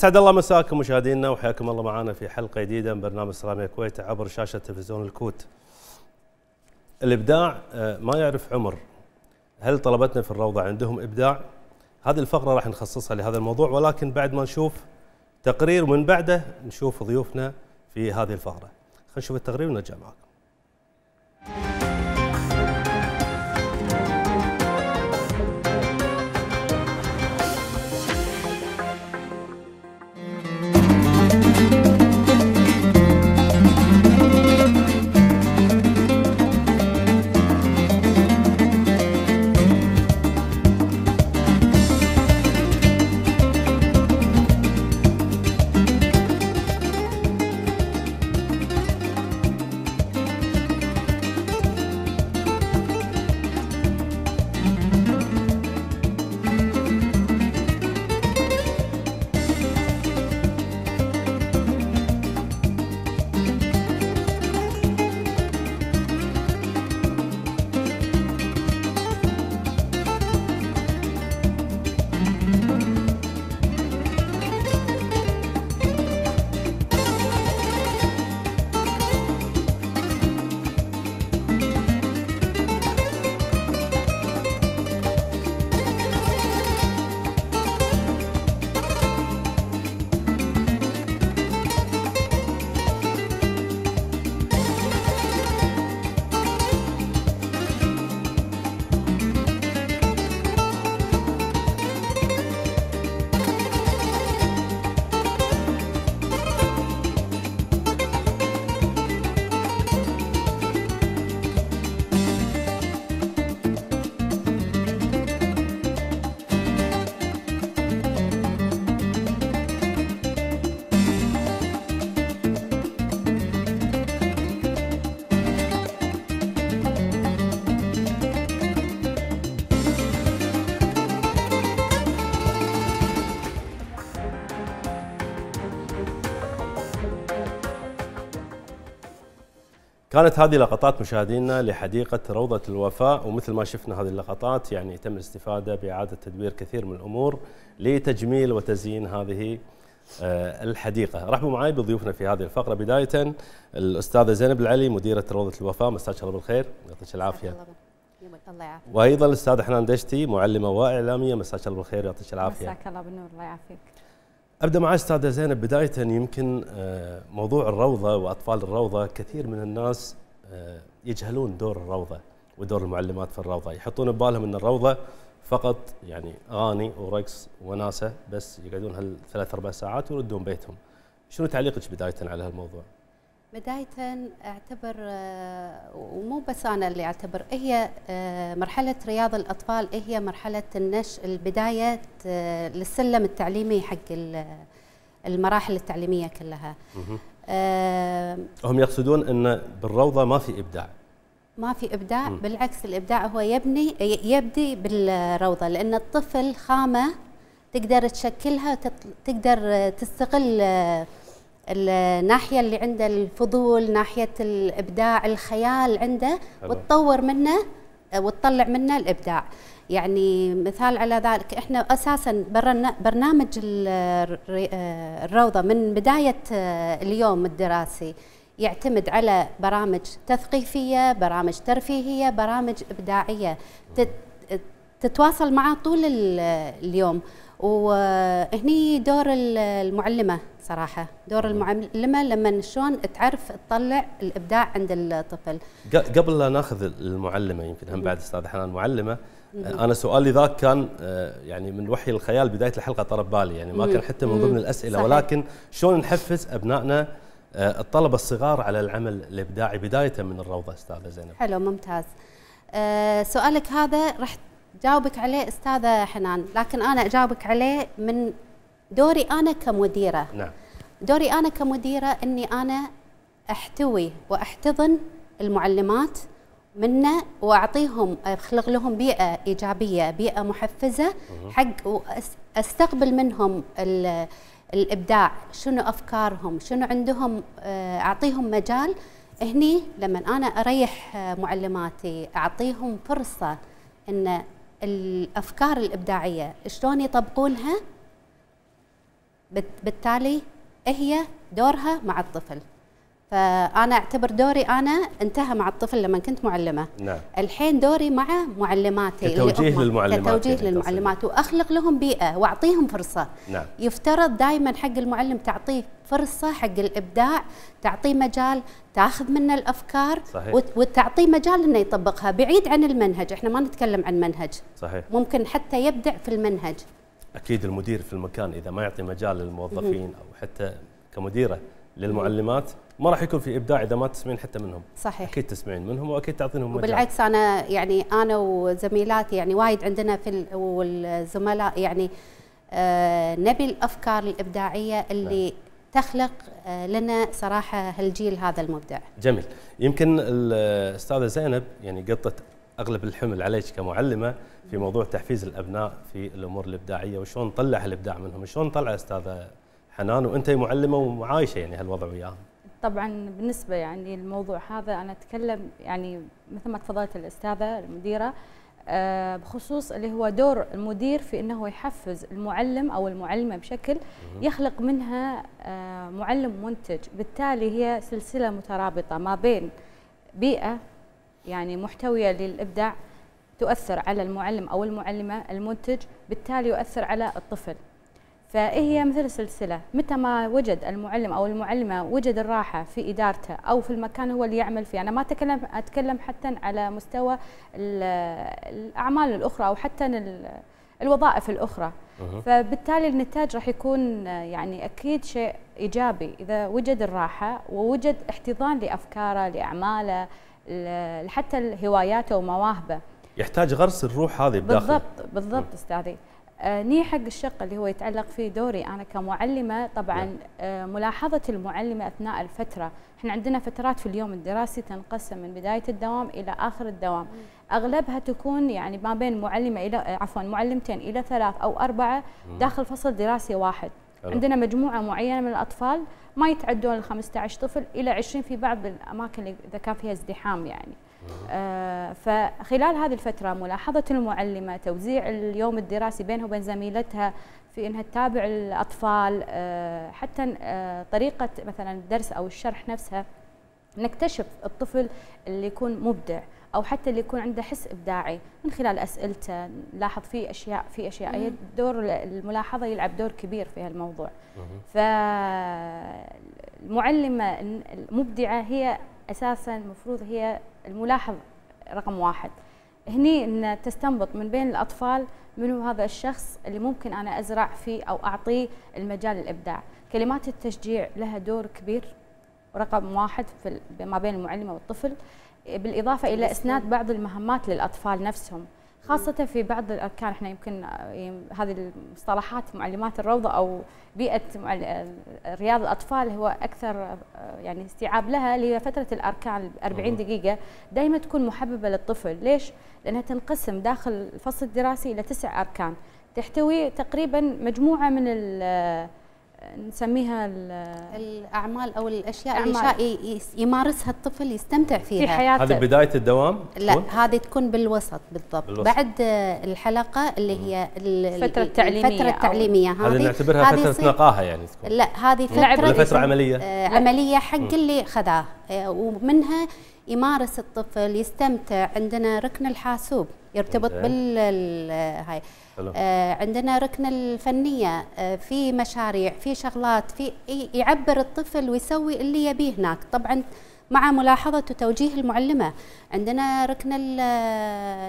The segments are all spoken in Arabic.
اسعد الله مساكم مشاهدينا وحياكم الله معنا في حلقه جديده من برنامج سلام الكويت عبر شاشه تلفزيون الكوت. الابداع آه، ما يعرف عمر. هل طلبتنا في الروضه عندهم ابداع؟ هذه الفقره راح نخصصها لهذا الموضوع ولكن بعد ما نشوف تقرير ومن بعده نشوف ضيوفنا في هذه الفقره. خلينا نشوف التقرير ونرجع معكم. كانت هذه لقطات مشاهدينا لحديقة روضة الوفاء ومثل ما شفنا هذه اللقطات يعني تم الاستفادة بإعادة تدوير كثير من الأمور لتجميل وتزيين هذه آه، الحديقة رحبوا معي بضيوفنا في هذه الفقرة بداية الأستاذة زينب العلي مديرة روضة الوفاء مساك الله بالخير يعطيك العافية الله يعافيك وايضا الاستاذه حنان دشتي معلمه واعلاميه مساك الله بالخير يعطيك العافيه مساك الله بالنور الله يعافيك ابدا مع استاذه زينب بدايه يمكن آه، موضوع الروضه واطفال الروضه كثير من الناس آه، يجهلون دور الروضه ودور المعلمات في الروضه يحطون ببالهم ان الروضه فقط يعني اغاني ورقص وناسه بس يقعدون هالثلاث اربع ساعات ويردون بيتهم شنو تعليقك بدايه على هالموضوع؟ بداية أعتبر آه، ومو بس أنا اللي أعتبر هي آه، مرحلة رياض الأطفال هي مرحلة النش البداية آه، للسلم التعليمي حق المراحل التعليمية كلها هم يقصدون أن بالروضة ما في إبداع ما في إبداع بالعكس الإبداع هو يبني يبدي بالروضة لأن الطفل خامة تقدر تشكلها تقدر تستغل الناحية اللي عنده الفضول ناحية الإبداع الخيال عنده حلو. وتطور منه وتطلع منه الإبداع يعني مثال على ذلك احنا اساسا برنامج الروضه من بدايه اليوم الدراسي يعتمد على برامج تثقيفيه، برامج ترفيهيه، برامج ابداعيه تتواصل معه طول اليوم وهني دور المعلمه صراحه دور المعلمه لما شلون تعرف تطلع الابداع عند الطفل قبل لا ناخذ المعلمه يمكن هم بعد استاذ حنان معلمه آه، انا سؤالي ذاك كان آه، يعني من وحي الخيال بدايه الحلقه طرب بالي يعني ما كان حتى من ضمن الاسئله صحيح. ولكن شلون نحفز ابنائنا آه، الطلبه الصغار على العمل الابداعي بدايه من الروضه استاذه زينب حلو ممتاز سؤالك هذا راح جاوبك عليه استاذه حنان لكن انا اجاوبك عليه من دوري انا كمديره نعم دوري انا كمديره اني انا احتوي واحتضن المعلمات منا واعطيهم اخلق لهم بيئه ايجابيه بيئه محفزه حق استقبل منهم الابداع شنو افكارهم شنو عندهم آه، اعطيهم مجال هني لما انا اريح آه، معلماتي اعطيهم فرصه ان الافكار الابداعيه شلون يطبقونها بالتالي هي دورها مع الطفل فانا اعتبر دوري انا انتهى مع الطفل لما كنت معلمه نعم. الحين دوري مع معلماتي توجيه للمعلمات توجيه يعني للمعلمات واخلق لهم بيئه واعطيهم فرصه نعم. يفترض دائما حق المعلم تعطيه فرصه حق الابداع تعطيه مجال تاخذ منه الافكار صحيح. وتعطيه مجال انه يطبقها بعيد عن المنهج احنا ما نتكلم عن منهج صحيح. ممكن حتى يبدع في المنهج اكيد المدير في المكان اذا ما يعطي مجال للموظفين او حتى كمديره للمعلمات ما راح يكون في ابداع اذا ما تسمعين حتى منهم صحيح اكيد تسمعين منهم واكيد تعطينهم مجال بالعكس انا يعني انا وزميلاتي يعني وايد عندنا في والزملاء يعني آه نبي الافكار الابداعيه اللي نعم. تخلق آه لنا صراحه هالجيل هذا المبدع جميل يمكن الاستاذه زينب يعني قطت اغلب الحمل عليك كمعلمه في موضوع تحفيز الابناء في الامور الابداعيه وشلون نطلع الابداع منهم شلون نطلع استاذه حنان وانت معلمه ومعايشه يعني هالوضع وياهم طبعا بالنسبه يعني الموضوع هذا انا اتكلم يعني مثل ما تفضلت الاستاذه المديره آه، بخصوص اللي هو دور المدير في انه يحفز المعلم او المعلمه بشكل يخلق منها آه، معلم منتج، بالتالي هي سلسله مترابطه ما بين بيئه يعني محتويه للابداع تؤثر على المعلم او المعلمه المنتج، بالتالي يؤثر على الطفل. فإيه هي مثل سلسله متى ما وجد المعلم أو المعلمة وجد الراحة في إدارته أو في المكان هو اللي يعمل فيه أنا ما أتكلم, أتكلم حتى على مستوى الأعمال الأخرى أو حتى الوظائف الأخرى فبالتالي النتاج راح يكون يعني أكيد شيء إيجابي إذا وجد الراحة ووجد احتضان لأفكاره لأعماله حتى هواياته ومواهبه يحتاج غرس الروح هذه بداخله بالضبط بالضبط استاذي آه، ني حق الشق اللي هو يتعلق في دوري انا كمعلمه طبعا نعم. آه، ملاحظه المعلمه اثناء الفتره احنا عندنا فترات في اليوم الدراسي تنقسم من بدايه الدوام الى اخر الدوام اغلبها تكون يعني ما بين معلمه الى آه، عفوا معلمتين الى ثلاث او اربعه داخل فصل دراسي واحد عندنا مجموعه معينه من الاطفال ما يتعدون ال 15 طفل الى 20 في بعض الاماكن اللي اذا كان فيها ازدحام يعني آه، فخلال هذه الفترة ملاحظة المعلمة توزيع اليوم الدراسي بينها وبين زميلتها في انها تتابع الاطفال آه، حتى آه، طريقة مثلا الدرس او الشرح نفسها نكتشف الطفل اللي يكون مبدع او حتى اللي يكون عنده حس ابداعي من خلال اسئلته نلاحظ في اشياء في اشياء هي دور الملاحظه يلعب دور كبير في هالموضوع فالمعلمه المبدعه هي اساسا المفروض هي الملاحظ رقم واحد هني ان تستنبط من بين الاطفال من هذا الشخص اللي ممكن انا ازرع فيه او اعطيه المجال الابداع كلمات التشجيع لها دور كبير رقم واحد في ما بين المعلمه والطفل بالاضافه الى اسناد بعض المهمات للاطفال نفسهم خاصة في بعض الأركان احنا يمكن آه، هذه المصطلحات معلمات الروضة أو بيئة رياض الأطفال هو أكثر آه، يعني استيعاب لها اللي هي فترة الأركان 40 دقيقة دائما تكون محببة للطفل ليش؟ لأنها تنقسم داخل الفصل الدراسي إلى تسع أركان تحتوي تقريبا مجموعة من نسميها الاعمال او الاشياء اللي يمارسها الطفل يستمتع فيها في حياته هذه بدايه الدوام لا هذه تكون بالوسط بالضبط بالوسط. بعد الحلقه اللي هي الفتره التعليميه الفتره التعليميه هذه نعتبرها فتره نقاهه يعني تكون لا هذه فتره فتره عمليه آه، عمليه حق اللي خذاه آه، ومنها يمارس الطفل يستمتع عندنا ركن الحاسوب يرتبط بال هاي آه عندنا ركن الفنيه آه في مشاريع في شغلات في يعبر الطفل ويسوي اللي يبيه هناك طبعا مع ملاحظة وتوجيه المعلمة عندنا ركن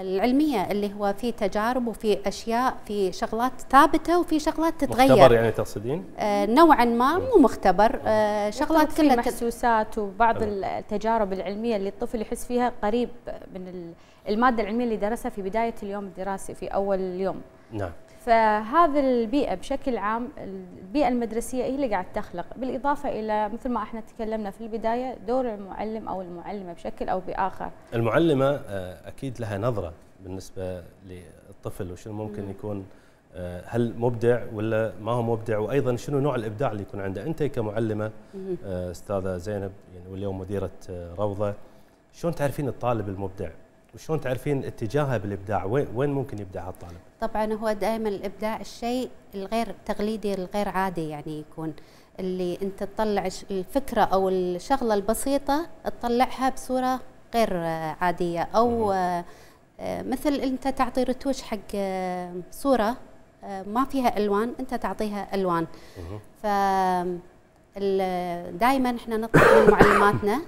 العلمية اللي هو في تجارب وفي أشياء في شغلات ثابتة وفي شغلات تتغير مختبر يعني تقصدين؟ آه نوعا ما مو مختبر آه شغلات كلها محسوسات وبعض التجارب العلمية اللي الطفل يحس فيها قريب من المادة العلمية اللي درسها في بداية اليوم الدراسي في أول يوم نعم فهذا البيئة بشكل عام البيئة المدرسية هي اللي قاعد تخلق بالإضافة إلى مثل ما احنا تكلمنا في البداية دور المعلم أو المعلمة بشكل أو بآخر المعلمة آه، أكيد لها نظرة بالنسبة للطفل وشنو ممكن يكون آه، هل مبدع ولا ما هو مبدع وايضا شنو نوع الابداع اللي يكون عنده انت كمعلمه آه، استاذه زينب يعني واليوم مديره روضه شلون تعرفين الطالب المبدع وشلون تعرفين اتجاهها بالابداع وين وين ممكن يبدع الطالب طبعا هو دائما الابداع الشيء الغير تقليدي الغير عادي يعني يكون اللي انت تطلع الفكره او الشغله البسيطه تطلعها بصوره غير عاديه او آه، مثل انت تعطي رتوش حق آه، صوره آه، ما فيها الوان انت تعطيها الوان ف دائما احنا نطلب من معلماتنا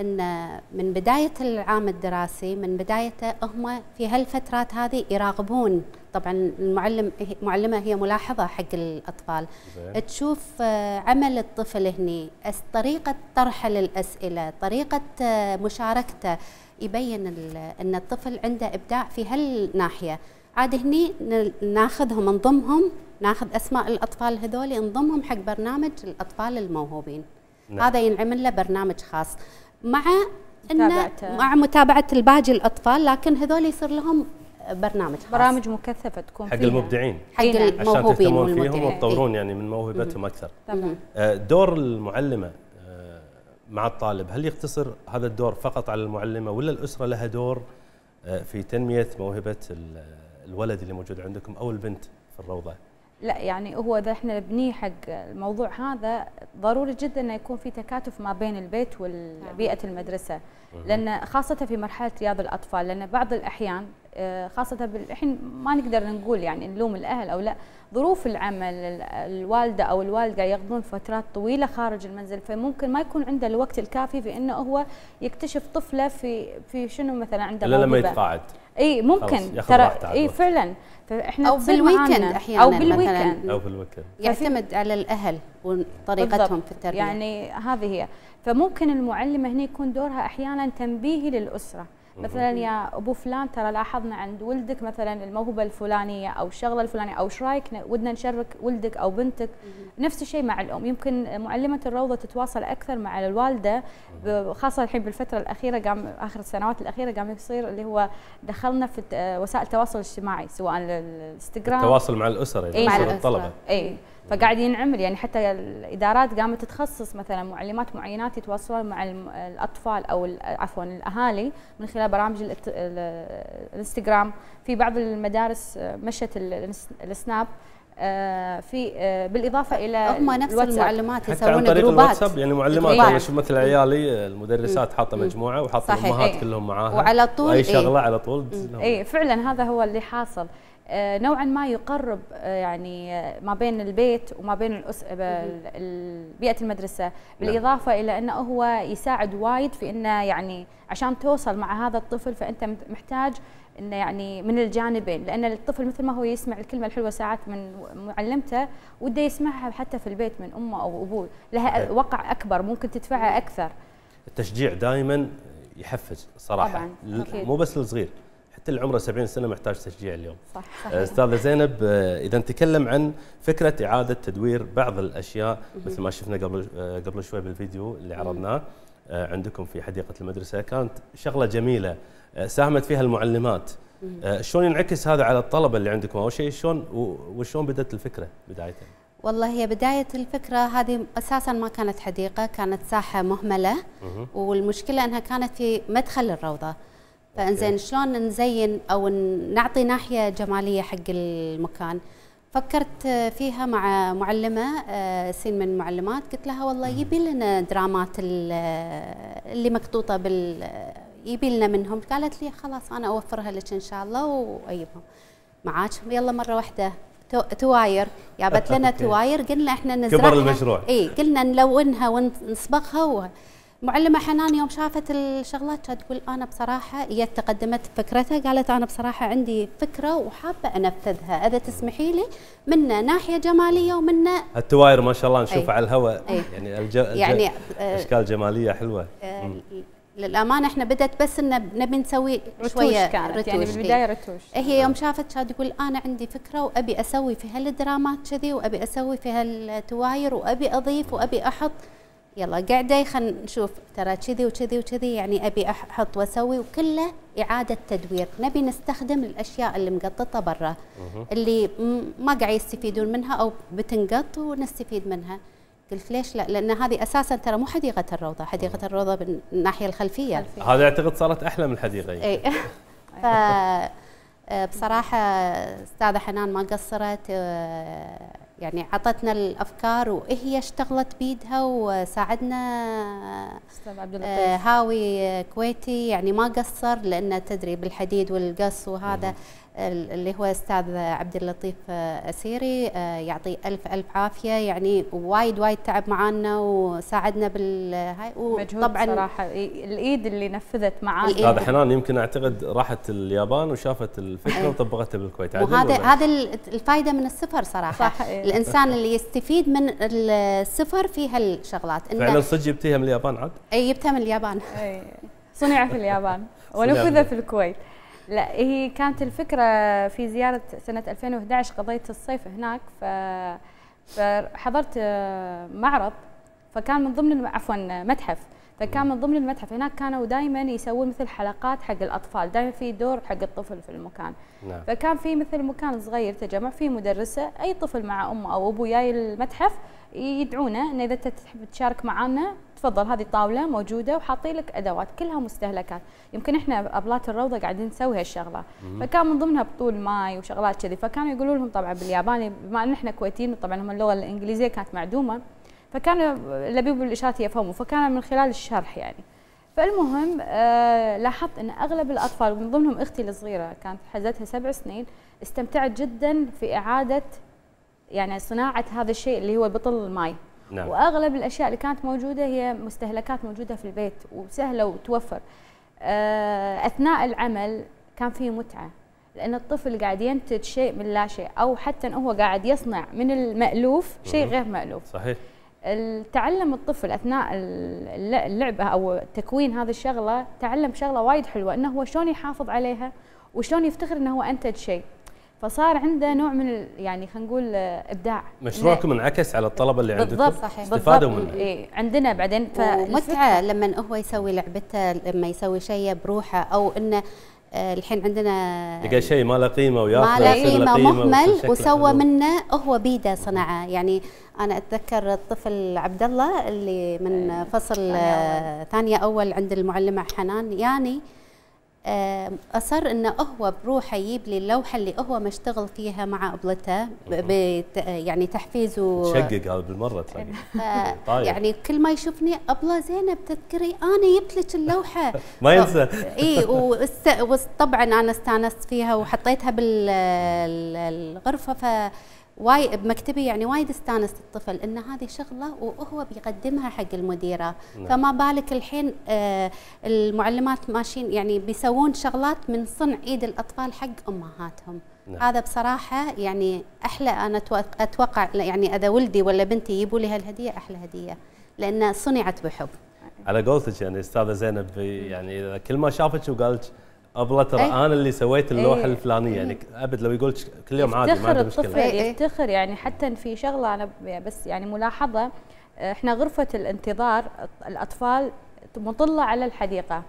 ان من بدايه العام الدراسي من بدايته هم في هالفترات هذه يراقبون طبعا المعلم معلمه هي ملاحظه حق الاطفال زي. تشوف آه، عمل الطفل هني طريقه طرحه للاسئله طريقه آه، مشاركته يبين ان الطفل عنده ابداع في هالناحيه عاد هني ناخذهم نضمهم ناخذ اسماء الاطفال هذول نضمهم حق برنامج الاطفال الموهوبين نعم. هذا ينعمل له برنامج خاص مع إن مع متابعه الباقي الاطفال لكن هذول يصير لهم برنامج خاص. برامج مكثفه تكون حق فيها. المبدعين حق الموهوبين عشان فيهم وتطورون إيه. يعني من موهبتهم اكثر تمام آه، دور المعلمه آه، مع الطالب هل يقتصر هذا الدور فقط على المعلمه ولا الاسره لها دور آه، في تنميه موهبه الولد اللي موجود عندكم او البنت في الروضه لا يعني هو اذا احنا نبنيه حق الموضوع هذا ضروري جدا انه يكون في تكاتف ما بين البيت وبيئه نعم. المدرسه لان خاصه في مرحله رياض الاطفال لان بعض الاحيان آه، خاصة الحين ما نقدر نقول يعني نلوم الأهل أو لا ظروف العمل الوالدة أو الوالد يقضون فترات طويلة خارج المنزل فممكن ما يكون عنده الوقت الكافي في أنه هو يكتشف طفله في في شنو مثلا عنده إلا لما يتقاعد اي ممكن ترى اي فعلا فاحنا او بالويكند احيانا او بالويكند او بالويكند يعتمد على الاهل وطريقتهم في التربيه يعني هذه هي فممكن المعلمه هنا يكون دورها احيانا تنبيهي للاسره مثلا يا ابو فلان ترى لاحظنا عند ولدك مثلا الموهبه الفلانيه او الشغله الفلانيه او ايش رايك ودنا نشرك ولدك او بنتك نفس الشيء مع الام يمكن معلمه الروضه تتواصل اكثر مع الوالده خاصه الحين بالفتره الاخيره قام اخر السنوات الاخيره قام يصير اللي هو دخلنا في وسائل التواصل الاجتماعي سواء الانستغرام التواصل مع الاسر يعني إيه، مع الطلبه اي فقاعد ينعمل يعني حتى الادارات قامت تخصص مثلا معلمات معينات يتواصلون مع الاطفال او عفوا الاهالي من خلال برامج الانستغرام في بعض المدارس مشت السناب آه، في آه، بالاضافه الى هم نفس الواتساب. المعلمات يسوون عن طريق جروبات الواتساب يعني معلمات انا يعني اشوف مثل عيالي المدرسات حاطه مجموعه وحاطه الامهات إيه. كلهم معاها وعلى طول اي إيه. شغله ايه. على طول اي فعلا هذا هو اللي حاصل آه، نوعا ما يقرب آه، يعني آه، ما بين البيت وما بين الأس... بيئه المدرسه نعم. بالاضافه الى انه هو يساعد وايد في انه يعني عشان توصل مع هذا الطفل فانت محتاج انه يعني من الجانبين لان الطفل مثل ما هو يسمع الكلمه الحلوه ساعات من معلمته وده يسمعها حتى في البيت من امه او ابوه لها وقع اكبر ممكن تدفعها نعم. اكثر التشجيع دائما يحفز صراحه طبعاً. مو بس للصغير حتى اللي عمره 70 سنه محتاج تشجيع اليوم. صح صحيح. آه، استاذه زينب آه، اذا نتكلم عن فكره اعاده تدوير بعض الاشياء مثل ما شفنا قبل آه، قبل شوي بالفيديو اللي عرضناه عندكم في حديقه المدرسه كانت شغله جميله ساهمت فيها المعلمات شلون ينعكس هذا على الطلبه اللي عندكم اول شيء شلون وشلون بدات الفكره بدايتها؟ والله هي بداية الفكرة هذه أساسا ما كانت حديقة كانت ساحة مهملة والمشكلة أنها كانت في مدخل الروضة فانزين شلون نزين او نعطي ناحيه جماليه حق المكان فكرت فيها مع معلمه آه، سين من المعلمات قلت لها والله يبي لنا درامات اللي مقطوطه بال يبي لنا منهم قالت لي خلاص انا اوفرها لك ان شاء الله واجيبهم معاك يلا مره واحده تواير جابت لنا تواير قلنا احنا نزرعها كبر المشروع اي قلنا نلونها ونصبغها معلمه حنان يوم شافت الشغلات كانت تقول انا بصراحه هي تقدمت فكرتها قالت انا بصراحه عندي فكره وحابه انفذها اذا تسمحي لي من ناحيه جماليه ومن التواير ما شاء الله نشوفها على الهواء يعني الج... يعني آه، اشكال جماليه حلوه آه للامانه احنا بدات بس ان نبي نسوي شويه كانت يعني رتوش يعني بالبدايه رتوش هي يوم شافت كانت تقول انا عندي فكره وابي اسوي في هالدرامات كذي وابي اسوي في هالتواير وابي اضيف وابي احط يلا قاعده خلينا نشوف ترى كذي وكذي وكذي يعني ابي احط واسوي وكله اعاده تدوير نبي نستخدم الاشياء اللي مقططه برا اللي ما قاعد يستفيدون منها او بتنقط ونستفيد منها قلت ليش لا لان هذه اساسا ترى مو حديقه الروضه حديقه الروضه بالناحيه الخلفيه هذا اعتقد صارت احلى من الحديقه اي ف آه، بصراحه استاذه حنان ما قصرت آه، يعني عطتنا الافكار وهي اشتغلت بيدها وساعدنا آه، هاوي كويتي يعني ما قصر لانه تدري بالحديد والقص وهذا اللي هو استاذ عبد اللطيف اسيري آه، يعطي الف الف عافيه يعني وايد وايد تعب معانا وساعدنا بالهاي وطبعا صراحه الايد اللي نفذت معاه هذا حنان يمكن اعتقد راحت اليابان وشافت الفكره وطبقتها بالكويت وهذا هذا الفائده من السفر صراحه صح الانسان اللي يستفيد من السفر في هالشغلات فعلا صدق جبتيها من اليابان عاد؟ اي جبتها من اليابان اي صنع في اليابان ونفذ في الكويت لا هي كانت الفكره في زياره سنه 2011 قضيت الصيف هناك ف فحضرت آه، معرض فكان من ضمن عفوا متحف فكان من ضمن المتحف هناك كانوا دائما يسوون مثل حلقات حق الاطفال دائما في دور حق الطفل في المكان نعم. فكان في مثل مكان صغير تجمع فيه مدرسه اي طفل مع امه او ابوه جاي المتحف يدعونا ان اذا انت تحب تشارك معنا تفضل هذه الطاوله موجوده وحاطين لك ادوات كلها مستهلكات يمكن احنا ابلات الروضه قاعدين نسوي هالشغله فكان من ضمنها بطول ماي وشغلات كذي فكانوا يقولوا لهم طبعا بالياباني بما ان احنا كويتيين طبعا هم اللغه الانجليزيه كانت معدومه فكانوا لبيب الاشارات يفهموا فكان من خلال الشرح يعني فالمهم آه لاحظت ان اغلب الاطفال ومن ضمنهم اختي الصغيره كانت حزتها سبع سنين استمتعت جدا في اعاده يعني صناعه هذا الشيء اللي هو بطل الماي نعم. واغلب الاشياء اللي كانت موجوده هي مستهلكات موجوده في البيت وسهله وتوفر آه، اثناء العمل كان فيه متعه لان الطفل قاعد ينتج شيء من لا شيء او حتى هو قاعد يصنع من المالوف شيء غير مالوف صحيح تعلم الطفل اثناء اللعبه او تكوين هذه الشغله تعلم شغله وايد حلوه انه هو شلون يحافظ عليها وشلون يفتخر انه هو انتج شيء فصار عنده نوع من يعني خلينا نقول آه، ابداع مشروعكم انعكس على الطلبه اللي عندكم بالضبط صحيح استفادوا منه إيه عندنا بعدين متعه لما هو يسوي لعبته لما يسوي شيء بروحه او انه آه، الحين عندنا لقى شيء ما له قيمه وياخذ ما له قيمه مهمل وسوى منه هو بيده صنعه يعني انا اتذكر الطفل عبد الله اللي من إيه. فصل آه، ثانيه اول عند المعلمه حنان يعني أصر أنه هو بروحه يجيب لي اللوحة اللي هو مشتغل فيها مع أبلته يعني تحفيزه شقق هذا بالمرة طيب. يعني كل ما يشوفني أبلة زينب تذكري أنا جبت لك اللوحة ما ينسى إي وطبعا أنا استانست فيها وحطيتها بالغرفة ف واي بمكتبي يعني وايد استانس الطفل ان هذه شغله وهو بيقدمها حق المديره نعم. فما بالك الحين آه المعلمات ماشيين يعني بيسوون شغلات من صنع ايد الاطفال حق امهاتهم نعم. هذا بصراحه يعني احلى انا اتوقع يعني اذا ولدي ولا بنتي يجيبوا لي هالهديه احلى هديه لان صنعت بحب على قولتك يعني استاذه زينب يعني كل ما شافتك وقالت ابله ترى إيه. انا اللي سويت اللوحه إيه. الفلانيه يعني إيه. ابد لو يقول كل يوم عادي ما عندي مشكله الطفل يفتخر يعني حتى في شغله انا بس يعني ملاحظه احنا غرفه الانتظار الاطفال مطله على الحديقه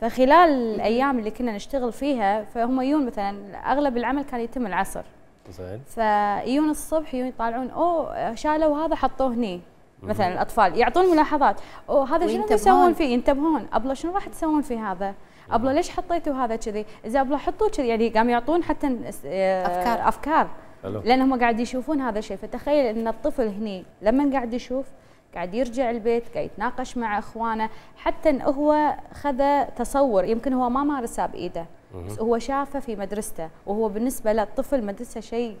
فخلال الايام اللي كنا نشتغل فيها فهم يجون مثلا اغلب العمل كان يتم العصر زين فيجون الصبح يجون يطالعون اوه شالوا هذا حطوه هني مثلا الاطفال يعطون ملاحظات اوه هذا شنو تسوون فيه ينتبهون ابله شنو راح تسوون في هذا؟ ابله ليش حطيتوا هذا كذي اذا ابله حطوا كذي يعني قام يعطون حتى آه، افكار افكار لان هم قاعد يشوفون هذا الشيء فتخيل ان الطفل هني لما قاعد يشوف قاعد يرجع البيت قاعد يتناقش مع اخوانه حتى إن هو خذ تصور يمكن هو ما مارسها بايده بس هو شافه في مدرسته وهو بالنسبه للطفل مدرسه شيء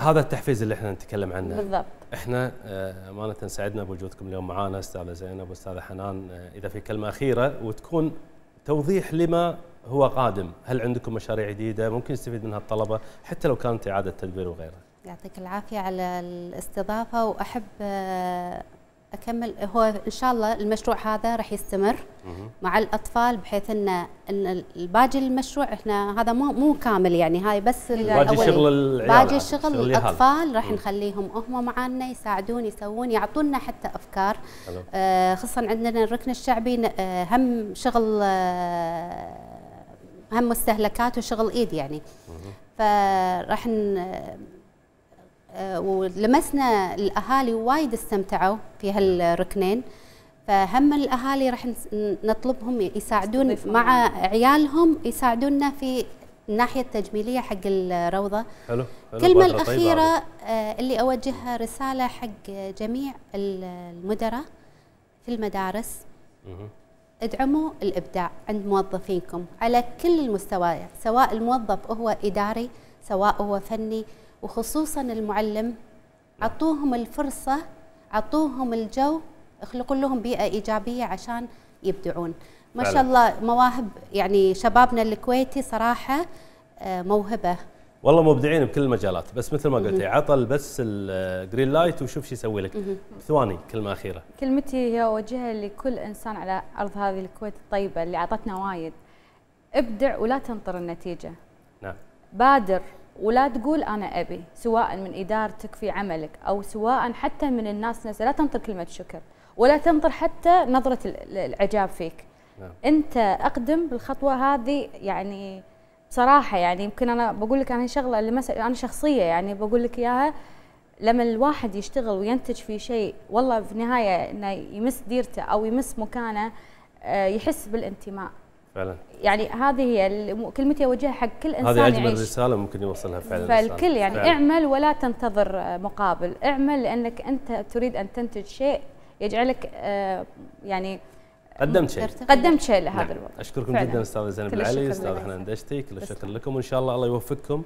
هذا التحفيز اللي احنا نتكلم عنه بالضبط احنا آه، امانه سعدنا بوجودكم اليوم معانا استاذه زينب واستاذه حنان آه، اذا في كلمه اخيره وتكون توضيح لما هو قادم هل عندكم مشاريع جديدة ممكن يستفيد منها الطلبة حتى لو كانت إعادة تدبير وغيرها يعطيك العافية على الاستضافة وأحب آه، اكمل هو ان شاء الله المشروع هذا راح يستمر مع الاطفال بحيث ان ان الباقي المشروع احنا هذا مو مو كامل يعني هاي بس باقي شغل العيال باقي شغل الاطفال راح نخليهم هم معنا يساعدون يسوون يعطونا حتى افكار آه خصوصا عندنا الركن الشعبي آه هم شغل آه هم مستهلكات وشغل ايد يعني فراح آه، ولمسنا الاهالي وايد استمتعوا في هالركنين فهم الاهالي راح نطلبهم يساعدون مع عيالهم يساعدونا في الناحيه التجميليه حق الروضه حلو, حلو كلمه الاخيره طيب اللي اوجهها رساله حق جميع المدراء في المدارس مه. ادعموا الابداع عند موظفينكم على كل المستويات سواء الموظف هو اداري سواء هو فني وخصوصا المعلم عطوهم الفرصة عطوهم الجو اخلقوا لهم بيئة إيجابية عشان يبدعون ما شاء الله مواهب يعني شبابنا الكويتي صراحة آه، موهبة والله مبدعين بكل المجالات بس مثل ما قلتي عطل بس الجرين لايت وشوف شو يسوي لك ثواني كلمه اخيره كلمتي هي اوجهها لكل انسان على ارض هذه الكويت الطيبه اللي اعطتنا وايد ابدع ولا تنطر النتيجه نعم بادر ولا تقول انا ابي سواء من ادارتك في عملك او سواء حتى من الناس نفسها لا تنطر كلمه شكر ولا تنطر حتى نظره الاعجاب فيك نعم. انت اقدم بالخطوه هذه يعني بصراحه يعني يمكن انا بقول لك انا شغله اللي مثلا انا شخصيه يعني بقول لك اياها لما الواحد يشتغل وينتج في شيء والله في النهايه انه يمس ديرته او يمس مكانه آه، يحس بالانتماء فعلا يعني هذه هي كلمتي اوجهها حق كل انسان هذه اجمل يعيش. رساله ممكن يوصلها فعلا فالكل يعني فعلا. اعمل ولا تنتظر آه، مقابل اعمل لانك انت تريد ان تنتج شيء يجعلك آه، يعني قدمت شيء قدمت شيء لهذا نعم. الوقت اشكركم فعلا. جدا استاذ زينب العلي استاذ حنان دشتي كل الشكر لكم وان شاء الله الله يوفقكم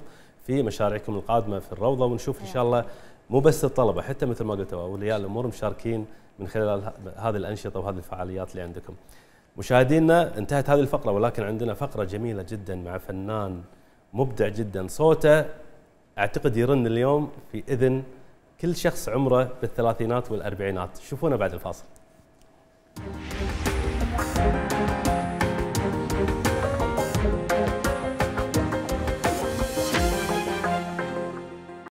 في مشاريعكم القادمه في الروضه ونشوف ان شاء الله مو بس الطلبه حتى مثل ما قلتوا اولياء الامور مشاركين من خلال هذه الانشطه وهذه الفعاليات اللي عندكم مشاهدينا انتهت هذه الفقرة ولكن عندنا فقرة جميلة جدا مع فنان مبدع جدا صوته اعتقد يرن اليوم في اذن كل شخص عمره بالثلاثينات والاربعينات شوفونا بعد الفاصل.